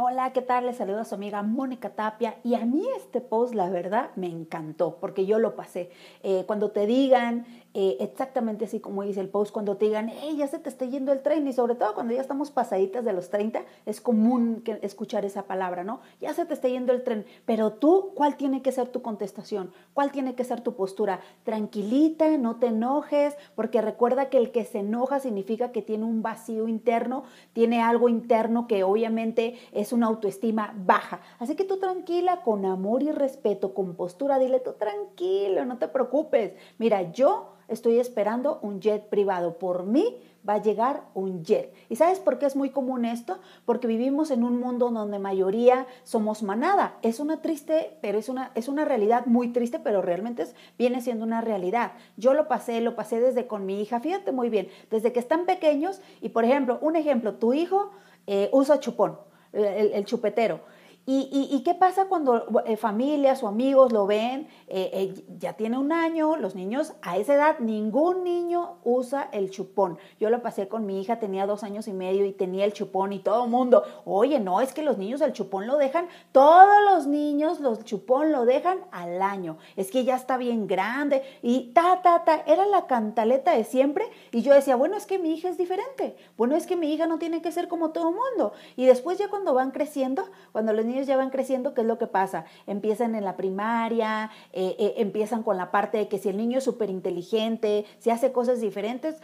Hola, ¿qué tal? Les a su amiga Mónica Tapia y a mí este post la verdad me encantó porque yo lo pasé. Eh, cuando te digan eh, exactamente así como dice el post, cuando te digan, hey, ya se te está yendo el tren, y sobre todo cuando ya estamos pasaditas de los 30, es común que escuchar esa palabra, ¿no? Ya se te está yendo el tren, pero tú, ¿cuál tiene que ser tu contestación? ¿Cuál tiene que ser tu postura? Tranquilita, no te enojes, porque recuerda que el que se enoja significa que tiene un vacío interno, tiene algo interno que obviamente es una autoestima baja. Así que tú tranquila, con amor y respeto, con postura, dile tú tranquilo, no te preocupes. Mira, yo estoy esperando un jet privado. Por mí va a llegar un jet. ¿Y sabes por qué es muy común esto? Porque vivimos en un mundo donde mayoría somos manada. Es una triste, pero es una, es una realidad muy triste, pero realmente es, viene siendo una realidad. Yo lo pasé, lo pasé desde con mi hija, fíjate muy bien, desde que están pequeños y, por ejemplo, un ejemplo, tu hijo eh, usa chupón, el, el chupetero ¿Y, qué pasa cuando eh, familias o amigos lo ven? Eh, eh, ya tiene un año, los niños a esa edad, ningún niño usa el chupón. Yo lo pasé con mi hija, tenía dos años y medio y tenía el chupón y todo el mundo, oye, no, es que los niños el chupón lo dejan, todos los niños los chupón lo dejan al año. Es que ya está bien grande y ta, ta, ta, era la cantaleta de siempre y yo decía, bueno, es que mi hija es diferente, bueno, es que mi hija no tiene que ser como todo el mundo. Y después ya cuando van creciendo, cuando los niños ya van creciendo, ¿qué es lo que pasa? Empiezan en la primaria, eh, eh, empiezan con la parte de que si el niño es súper inteligente, si hace cosas diferentes,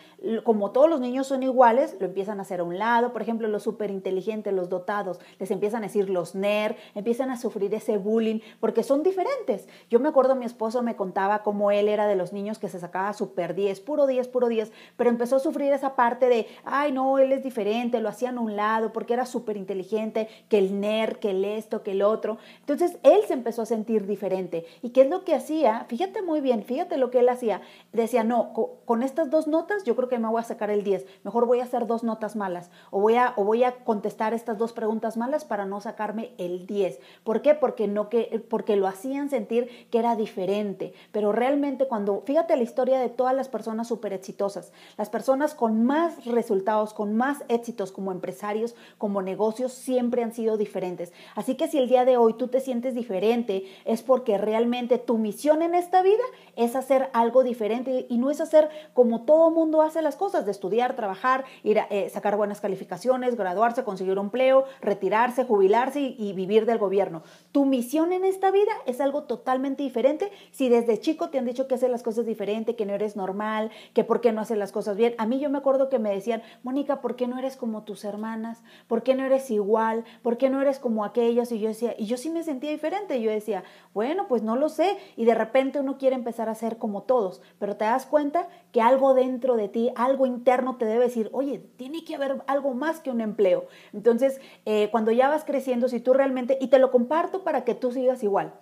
como todos los niños son iguales, lo empiezan a hacer a un lado. Por ejemplo, los súper inteligentes, los dotados, les empiezan a decir los NER, empiezan a sufrir ese bullying porque son diferentes. Yo me acuerdo, mi esposo me contaba cómo él era de los niños que se sacaba súper 10, puro 10, puro 10, pero empezó a sufrir esa parte de, ay, no, él es diferente, lo hacían a un lado porque era súper inteligente, que el NER, que el esto, que el otro. Entonces él se empezó a sentir diferente. ¿Y qué es lo que hacía? Fíjate muy bien, fíjate lo que él hacía. Decía, no, con estas dos notas yo creo que me voy a sacar el 10. Mejor voy a hacer dos notas malas o voy a, o voy a contestar estas dos preguntas malas para no sacarme el 10. ¿Por qué? Porque, no que, porque lo hacían sentir que era diferente. Pero realmente cuando, fíjate la historia de todas las personas súper exitosas, las personas con más resultados, con más éxitos como empresarios, como negocios, siempre han sido diferentes. Así que si el día de hoy tú te sientes diferente, es porque realmente tu misión en esta vida es hacer algo diferente y no es hacer como todo mundo hace las cosas, de estudiar, trabajar, ir eh, sacar buenas calificaciones, graduarse, conseguir un empleo, retirarse, jubilarse y, vivir del gobierno. Tu misión en esta vida es algo totalmente diferente. Si desde chico te han dicho que haces las cosas diferente, que no eres normal, que por qué no haces las cosas bien. A mí yo me acuerdo que me decían, Mónica, ¿por qué no eres como tus hermanas? ¿Por qué no eres igual? ¿Por qué no eres como aquella? y yo decía, y yo sí me sentía diferente, yo decía, bueno, pues no lo sé, y de repente uno quiere empezar a ser como todos, pero te das cuenta que algo dentro de ti, algo interno te debe decir, oye, tiene que haber algo más que un empleo. Entonces, eh, cuando ya vas creciendo, si tú realmente, y te lo comparto para que tú sigas igual.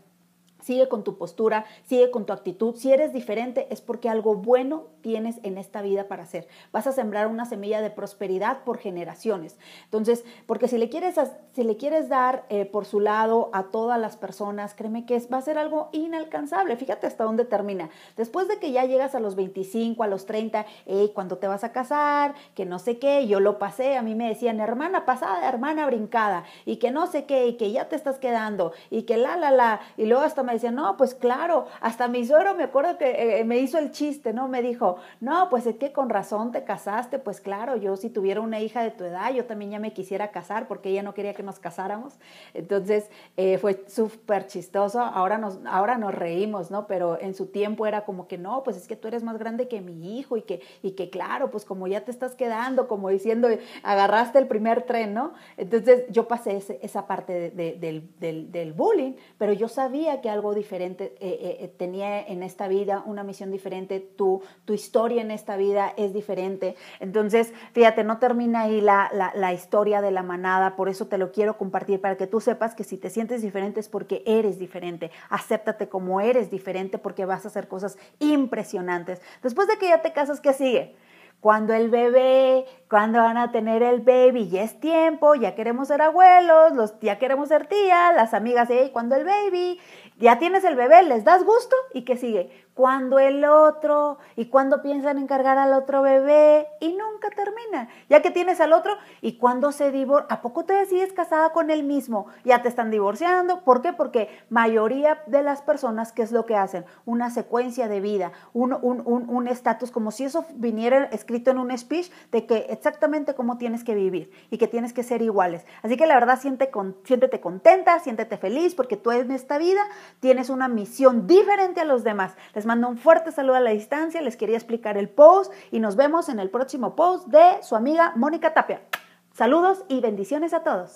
Sigue con tu postura, sigue con tu actitud. Si eres diferente es porque algo bueno tienes en esta vida para hacer. Vas a sembrar una semilla de prosperidad por generaciones. Entonces, porque si le quieres, si le quieres dar eh, por su lado a todas las personas, créeme que es, va a ser algo inalcanzable. Fíjate hasta dónde termina. Después de que ya llegas a los 25, a los 30, hey, cuando te vas a casar, que no sé qué, yo lo pasé, a mí me decían hermana pasada, hermana brincada, y que no sé qué, y que ya te estás quedando, y que la, la, la, y luego hasta me decía, no, pues claro, hasta mi suegro me acuerdo que eh, me hizo el chiste, ¿no? Me dijo, no, pues es que con razón te casaste, pues claro, yo si tuviera una hija de tu edad, yo también ya me quisiera casar porque ella no quería que nos casáramos. Entonces eh, fue súper chistoso, ahora nos, ahora nos reímos, ¿no? Pero en su tiempo era como que no, pues es que tú eres más grande que mi hijo y que, y que claro, pues como ya te estás quedando, como diciendo, agarraste el primer tren, ¿no? Entonces yo pasé esa parte del, del, del bullying, pero yo sabía que algo diferente, eh, eh, eh, tenía en esta vida una misión diferente, tu, tu historia en esta vida es diferente. Entonces, fíjate, no termina ahí la, la historia de la manada, por eso te lo quiero compartir, para que tú sepas que si te sientes diferente es porque eres diferente, acéptate como eres diferente porque vas a hacer cosas impresionantes. Después de que ya te casas, ¿qué sigue? cuando el bebé, cuando van a tener el baby, ya es tiempo, ya queremos ser abuelos, los, ya queremos ser tías, las amigas, ¿y cuando el baby, ya tienes el bebé, les das gusto y que sigue, cuando el otro, y cuando piensan encargar al otro bebé, y nunca termina, ya que tienes al otro, y cuando se divorcia, ¿a poco te decides casada con el mismo? Ya te están divorciando, ¿por qué? Porque mayoría de las personas, ¿qué es lo que hacen? Una secuencia de vida, un estatus, como si eso viniera escrito en un speech de que exactamente cómo tienes que vivir y que tienes que ser iguales. Así que la verdad siéntete contenta, siéntete feliz porque tú en esta vida tienes una misión diferente a los demás. Les mando un fuerte saludo a la distancia, les quería explicar el post y nos vemos en el próximo post de su amiga Mónica Tapia. Saludos y bendiciones a todos.